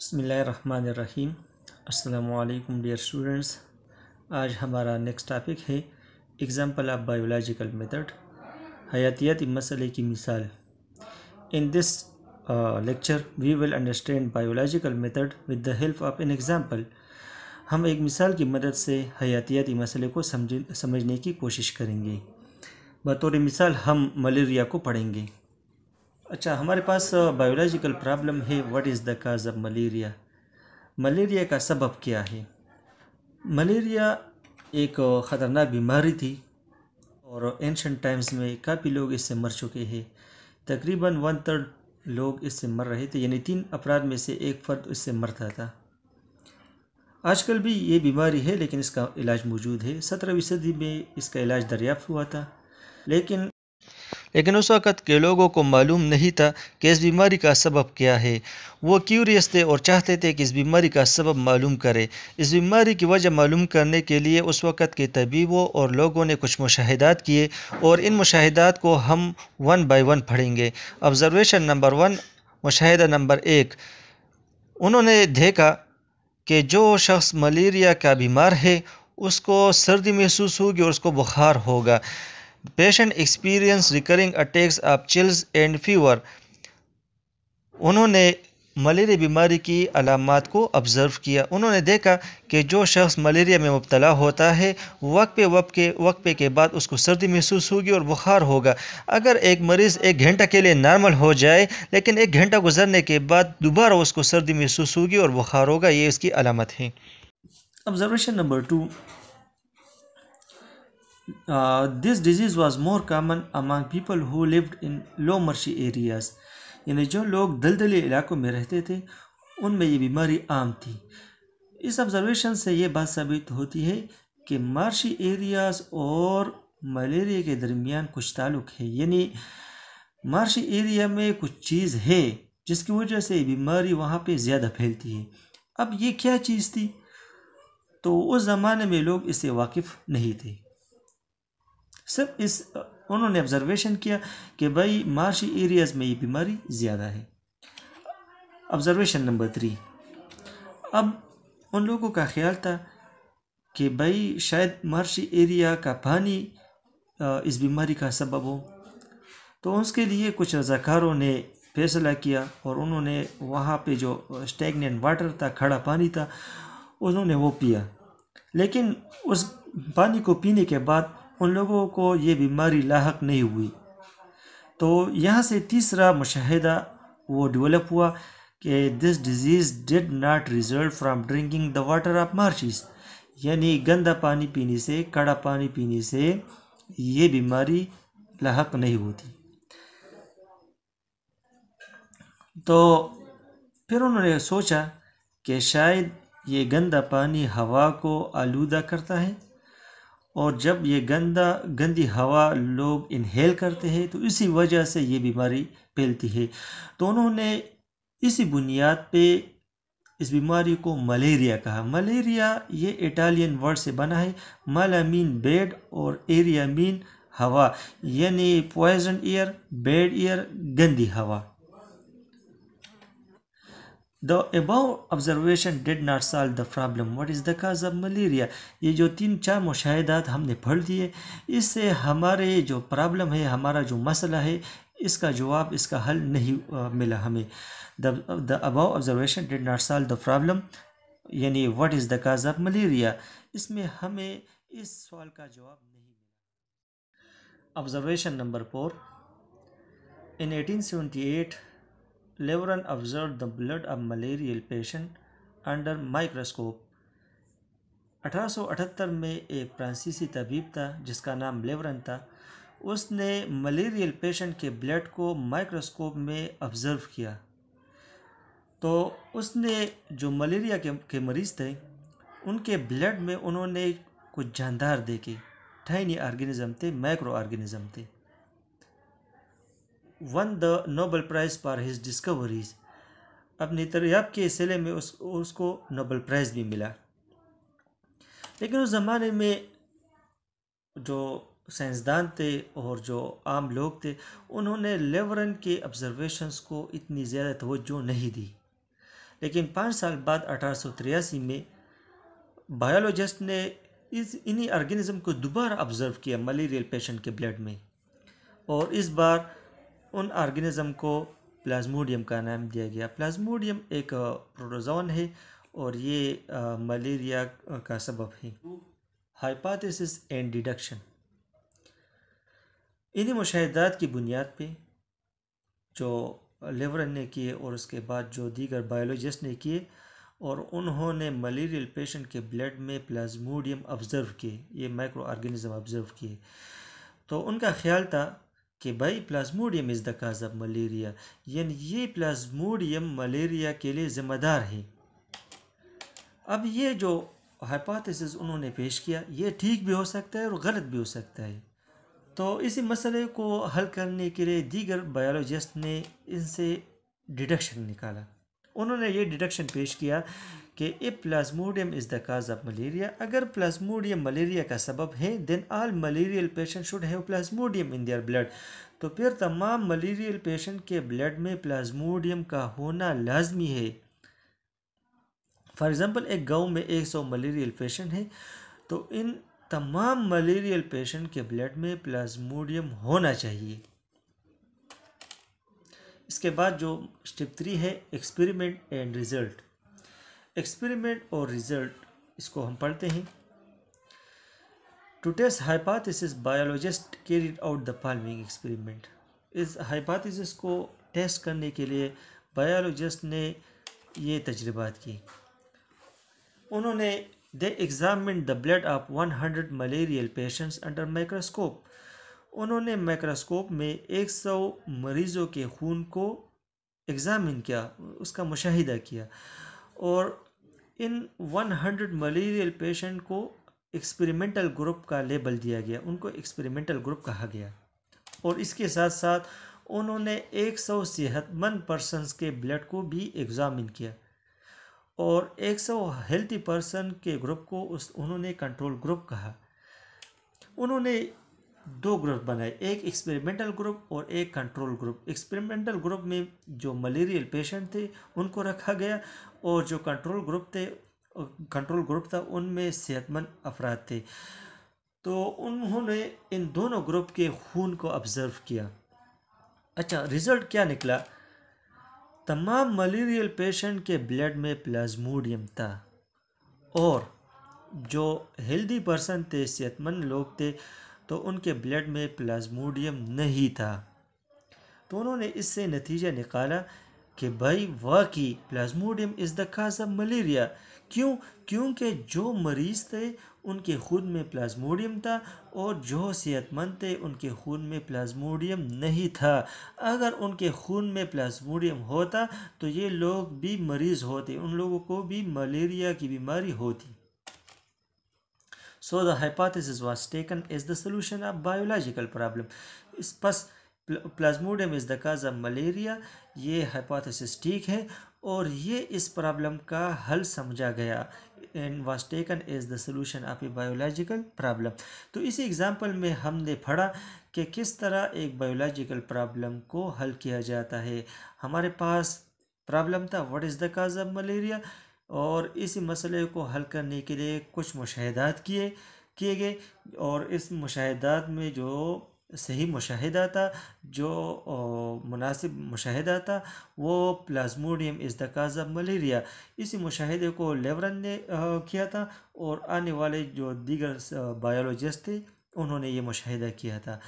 बसमीम अल्लाम dear students आज हमारा नेक्स्ट टॉपिक है एग्ज़ाम्पल ऑफ बायोलॉजिकल मेथड हयातियाती मसले की मिसाल in this lecture we will understand biological method with the help of an example हम एक मिसाल की मदद से हयातियाती मसले को समझ समझने की कोशिश करेंगे बतौर मिसाल हम मलेरिया को पढ़ेंगे अच्छा हमारे पास बायोलॉजिकल प्रॉब्लम है what is the cause of malaria malaria का सबब क्या है मलेरिया एक ख़तरनाक बीमारी थी और एंशंट टाइम्स में काफ़ी लोग इससे मर चुके हैं तकरीबन वन थर्ड लोग इससे मर रहे थे यानी तीन अपराध में से एक फ़र्द इससे मरता था आजकल भी ये बीमारी है लेकिन इसका इलाज मौजूद है सत्रहवीं सदी में इसका इलाज दरियाफ्त हुआ था लेकिन लेकिन उस वक़्त के लोगों को मालूम नहीं था कि इस बीमारी का सबब क्या है वो क्यूरियस थे और चाहते थे कि इस बीमारी का सबब मालूम करें इस बीमारी की वजह मालूम करने के लिए उस वक़्त के तबीबों और लोगों ने कुछ मुशाहदात किए और इन मुशाहदात को हम वन बाई वन पढ़ेंगे ऑब्ज़रवेशन नंबर वन मुशाह नंबर एक उन्होंने देखा कि जो शख्स मलेरिया का बीमार है उसको सर्दी महसूस होगी और उसको बुखार होगा patient experience recurring attacks attacks of chills and उन्होंने मलेरिया बीमारी की अलामत को ऑब्ज़र्व किया उन्होंने देखा कि जो शख्स मलेरिया में मुबतला होता है वक्त पे वक्त के वक्त पे के बाद उसको सर्दी महसूस होगी और बुखार होगा अगर एक मरीज़ एक घंटा के लिए नॉर्मल हो जाए लेकिन एक घंटा गुजरने के बाद दोबारा उसको सर्दी महसूस होगी और बुखार होगा ये इसकी अलामत है observation number two uh, this disease was more common among people who lived in low marshy areas यानी जो लोग दलदली इलाकों में रहते थे उनमें ये बीमारी आम थी इस ऑब्जर्वेशन से ये बात साबित होती है कि मार्शी एरियाज़ और मलेरिया के दरमियान कुछ ताल्लुक है यानी मार्शी एरिया में कुछ चीज़ है जिसकी वजह से बीमारी वहाँ पे ज़्यादा फैलती है अब ये क्या चीज़ थी तो उस ज़माने में लोग इससे वाकिफ़ नहीं थे सिर्फ इस उन्होंने ऑब्जर्वेशन किया कि भाई मार्शी एरियाज़ में ये बीमारी ज़्यादा है ऑब्ज़र्वेशन नंबर थ्री अब उन लोगों का ख्याल था कि भाई शायद मार्शी एरिया का पानी इस बीमारी का सबब हो तो उसके लिए कुछ रजाकारों ने फैसला किया और उन्होंने वहाँ पे जो स्टेगनेंट वाटर था खड़ा पानी था उन्होंने वो पिया लेकिन उस पानी को पीने के बाद उन लोगों को ये बीमारी लाक नहीं हुई तो यहाँ से तीसरा मुशाहिदा वो डेवलप हुआ कि this disease did not result from drinking the water of marshes यानी गंदा पानी पीने से कड़ा पानी पीने से ये बीमारी लाक नहीं होती तो फिर उन्होंने सोचा कि शायद ये गंदा पानी हवा को आलूदा करता है और जब ये गंदा गंदी हवा लोग इनहेल करते हैं तो इसी वजह से ये बीमारी फैलती है तो उन्होंने इसी बुनियाद पे इस बीमारी को मलेरिया कहा मलेरिया ये इटालियन वर्ड से बना है मला मीन बेड और एरिया मीन हवा यानी पॉइजन ईयर बेड ईयर गंदी हवा the above observation did not solve the problem what is the cause of malaria ये जो तीन चार मुशाहदात हमने पढ़ दिए इससे हमारे जो प्रॉब्लम है हमारा जो मसला है इसका जवाब इसका हल नहीं आ, मिला हमें the above observation did not solve the problem यानी what is the cause of malaria इसमें हमें इस सवाल का जवाब नहीं मिला observation number four in eighteen seventy eight Laveran observed the blood of malarial patient under microscope 1878 में एक फ्रांसीसी तबीब था जिसका नाम लेवरन था उसने मलेरियल पेशेंट के ब्लड को माइक्रोस्कोप में ऑब्ज़र्व किया तो उसने जो मलेरिया के, के मरीज़ थे उनके ब्लड में उन्होंने कुछ जानदार देखे ठाइनी ऑर्गेनिज़म थे माइक्रो आर्गेनिज़्म थे won the Nobel Prize for his discoveries. अपनी दरियाब के सिले में उस उसको नोबल प्राइज़ भी मिला लेकिन उस ज़माने में जो साइंसदान थे और जो आम लोग थे उन्होंने लेवरन के ऑब्जर्वेशंस को इतनी ज़्यादा तोज्जो नहीं दी लेकिन पाँच साल बाद अठारह में बायोलॉजिस्ट ने इस इन्हीं ऑर्गेनिज़म को दोबारा ऑब्ज़र्व किया मलेरियल पेशेंट के ब्लड में और इस बार उन आर्गेनिज़म को प्लाज्मोडियम का नाम दिया गया प्लाज्मोडियम एक प्रोटोजोन है और ये मलेरिया का सबब है हाइपाथिस एंड डिडक्शन इन्हीं मुशाहदात की बुनियाद पे जो लेवरन ने किए और उसके बाद जो दीगर बायोलॉजिस्ट ने किए और उन्होंने मलेरियल पेशेंट के ब्लड में प्लाज्मोडियम ऑब्ज़र्व किए ये माइक्रो ऑर्गेनिज्म ऑब्ज़र्व किए तो उनका ख्याल था कि भाई plasmodium is the cause of malaria यानी ये प्लाज्मोडियम मलेरिया के लिए ज़िम्मेदार है अब ये जो हाइपोथेसिस उन्होंने पेश किया ये ठीक भी हो सकता है और गलत भी हो सकता है तो इसी मसले को हल करने के लिए दीगर बायोलॉजिस्ट ने इनसे डिडक्शन निकाला उन्होंने ये डिडक्शन पेश किया कि if plasmodium is the cause of malaria अगर प्लाजमोडियम मलेरिया का सबब है then all malarial patient should have plasmodium in their blood तो फिर तमाम मलेरियल पेशेंट के ब्लड में प्लाज्मोडियम का होना लाजमी है फॉर एग्ज़ाम्पल एक गांव में एक सौ मलेरियल पेशेंट है तो इन तमाम मलेरियल पेशेंट के ब्लड में प्लाज्मोडियम होना चाहिए इसके बाद जो स्टेप थ्री है एक्सपेरिमेंट एंड रिज़ल्ट एक्सपेरिमेंट और रिजल्ट इसको हम पढ़ते हैं to test hypothesis biologist carried out the following experiment इस हाइपाथिस को टेस्ट करने के लिए बायोलॉजिस्ट ने ये तजर्बात की उन्होंने they examine the blood of one hundred malarial patients under microscope उन्होंने माइक्रोस्कोप में एक सौ मरीज़ों के खून को एग्ज़ामिन किया उसका मुशाहिदा किया और इन 100 मलेरियल पेशेंट को एक्सपेरिमेंटल ग्रुप का लेबल दिया गया उनको एक्सपेरिमेंटल ग्रुप कहा गया और इसके साथ साथ उन्होंने एक सौ सेहतमंद पर्सनस के ब्लड को भी एग्ज़ामिन किया और एक सौ हेल्थी पर्सन के ग्रुप को उस उन्होंने कंट्रोल ग्रुप कहा उन्होंने दो ग्रुप बनाए एक एक्सपेरिमेंटल ग्रुप और एक कंट्रोल ग्रुप एक्सपेरिमेंटल ग्रुप में जो मलेरियल पेशेंट थे उनको रखा गया और जो कंट्रोल ग्रुप थे कंट्रोल ग्रुप था उनमें सेहतमंद अफराद थे तो उन्होंने इन दोनों ग्रुप के खून को ऑब्ज़र्व किया अच्छा रिज़ल्ट क्या निकला तमाम मलेरियल पेशेंट के ब्लड में प्लाज्मोडियम था और जो हेल्दी पर्सन थे सेहतमंद लोग थे तो उनके ब्लड में प्लाज्मोडियम नहीं था तो उन्होंने इससे नतीजा निकाला कि भाई वाकई plasmodium is the cause of malaria क्यों क्योंकि जो मरीज़ थे उनके खून में प्लाज्मोडियम था और जो सेहतमंद थे उनके खून में प्लाज्मोडियम नहीं था अगर उनके खून में प्लाज्मोडियम होता तो ये लोग भी मरीज़ होते उन लोगों को भी मलेरिया की बीमारी होती So the hypothesis was is the the of biological problem इस Plus plasmodium is the cause of malaria ये hypothesis ठीक है और ये इस प्रॉब्लम का हल समझा गया and was taken as the solution of a biological problem तो इसी एग्जाम्पल में हमने पढ़ा कि किस तरह एक बायोलॉजिकल प्रॉब्लम को हल किया जाता है हमारे पास प्रॉब्लम था what is the cause of malaria और इस मसले को हल करने के लिए कुछ मुशाहदात किए किए गए और इस मुशाहदात में जो सही मुशाहदा था जो मुनासिब मुशाहदा था वो प्लाज्मोडियम इस दकाज मलेरिया इसी मुशाहे को लेवरन ने किया था और आने वाले जो दीगर बायोलॉजिस्ट थे उन्होंने ये मुशाहदा किया था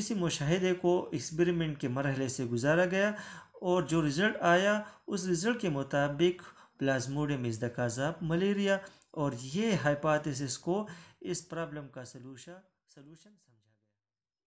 इसी मुशाहे को एक्सपेरिमेंट के मरहले से गुजारा गया और जो रिज़ल्ट आया उस रिज़ल्ट के मुताबिक plasmodium is the cause of malaria और ये हाइपाथेसिस को इस प्रॉब्लम का सोलूशन सलूशन